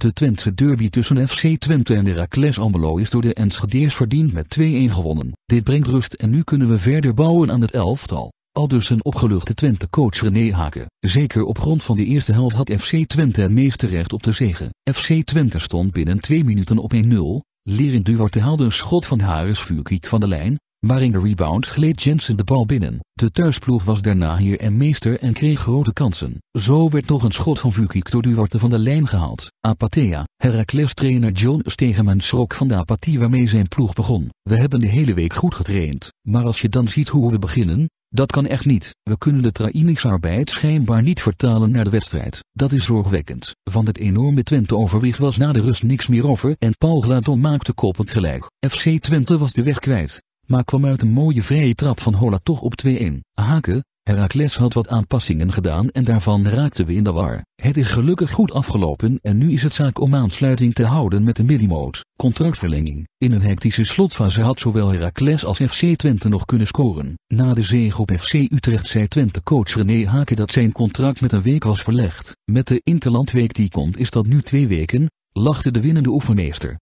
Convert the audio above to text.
De Twentse derby tussen FC Twente en Heracles Amelo is door de Enschedeers verdiend met 2-1 gewonnen. Dit brengt rust en nu kunnen we verder bouwen aan het elftal. Al dus een opgeluchte Twente-coach René Haken. Zeker op grond van de eerste helft had FC Twente het meeste recht op de zegen. FC Twente stond binnen 2 minuten op 1-0. Leren Duwart haalde een schot van Haris Vuurkiek van de lijn, maar in de rebound gleed Jensen de bal binnen. De thuisploeg was daarna hier en meester en kreeg grote kansen. Zo werd nog een schot van Vlukic door Duarte van de lijn gehaald. Apathea, Heracles trainer John Stegeman schrok van de apathie waarmee zijn ploeg begon. We hebben de hele week goed getraind, maar als je dan ziet hoe we beginnen, dat kan echt niet. We kunnen de trainingsarbeid schijnbaar niet vertalen naar de wedstrijd. Dat is zorgwekkend. Van het enorme Twente-overwicht was na de rust niks meer over en Paul Gladon maakte koppend gelijk. FC Twente was de weg kwijt maar kwam uit een mooie vrije trap van Holla toch op 2-1. Haken, Herakles had wat aanpassingen gedaan en daarvan raakten we in de war. Het is gelukkig goed afgelopen en nu is het zaak om aansluiting te houden met de middenmoot. Contractverlenging. In een hectische slotfase had zowel Herakles als FC Twente nog kunnen scoren. Na de zege op FC Utrecht zei Twente-coach René Haken dat zijn contract met een week was verlegd. Met de Interlandweek die komt is dat nu twee weken, lachte de winnende oefenmeester.